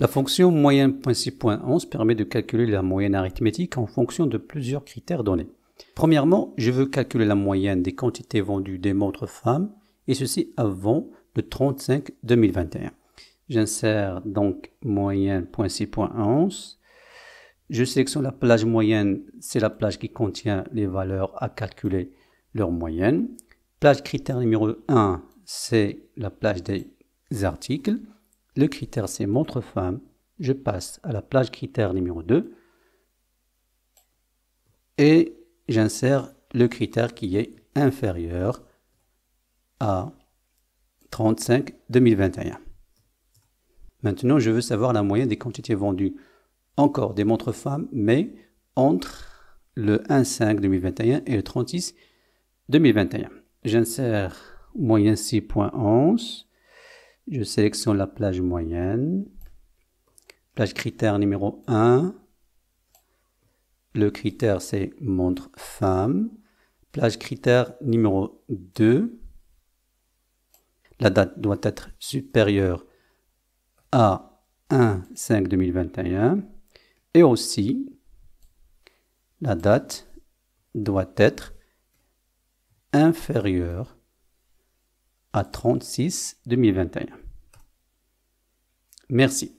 La fonction moyenne.6.11 permet de calculer la moyenne arithmétique en fonction de plusieurs critères donnés. Premièrement, je veux calculer la moyenne des quantités vendues des montres femmes, et ceci avant le 35 2021. J'insère donc moyenne.6.11. Je sélectionne la plage moyenne, c'est la plage qui contient les valeurs à calculer leur moyenne. Plage critère numéro 1, c'est la plage des articles. Le critère c'est montre femme. Je passe à la plage critère numéro 2 et j'insère le critère qui est inférieur à 35 2021. Maintenant, je veux savoir la moyenne des quantités vendues. Encore des montres femmes, mais entre le 1,5 2021 et le 36 2021. J'insère moyen 6.11 je sélectionne la plage moyenne. Plage critère numéro 1. Le critère, c'est montre femme. Plage critère numéro 2. La date doit être supérieure à 1-5-2021. Et aussi, la date doit être inférieure à 36 2021. Merci.